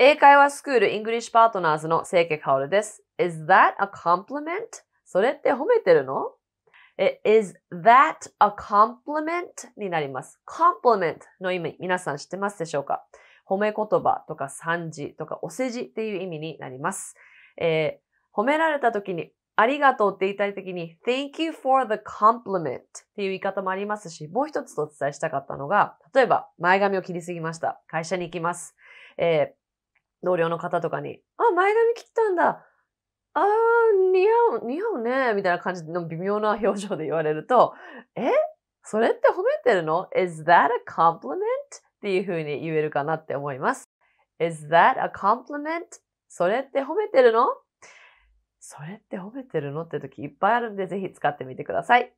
英会話スクール English Partners の清家織です。Is that a compliment? それって褒めてるの Is that a compliment? になります。compliment の意味、皆さん知ってますでしょうか褒め言葉とか賛辞とかお世辞っていう意味になります。えー、褒められた時にありがとうって言いたい時に Thank you for the compliment っていう言い方もありますし、もう一つお伝えしたかったのが、例えば前髪を切りすぎました。会社に行きます。えー同僚の方とかに、あ、前髪切ったんだ。あー、似合う、似合うね。みたいな感じの微妙な表情で言われると、えそれって褒めてるの ?Is that a compliment? っていうふうに言えるかなって思います。Is that a compliment? それって褒めてるのそれって褒めてるのって時いっぱいあるんで、ぜひ使ってみてください。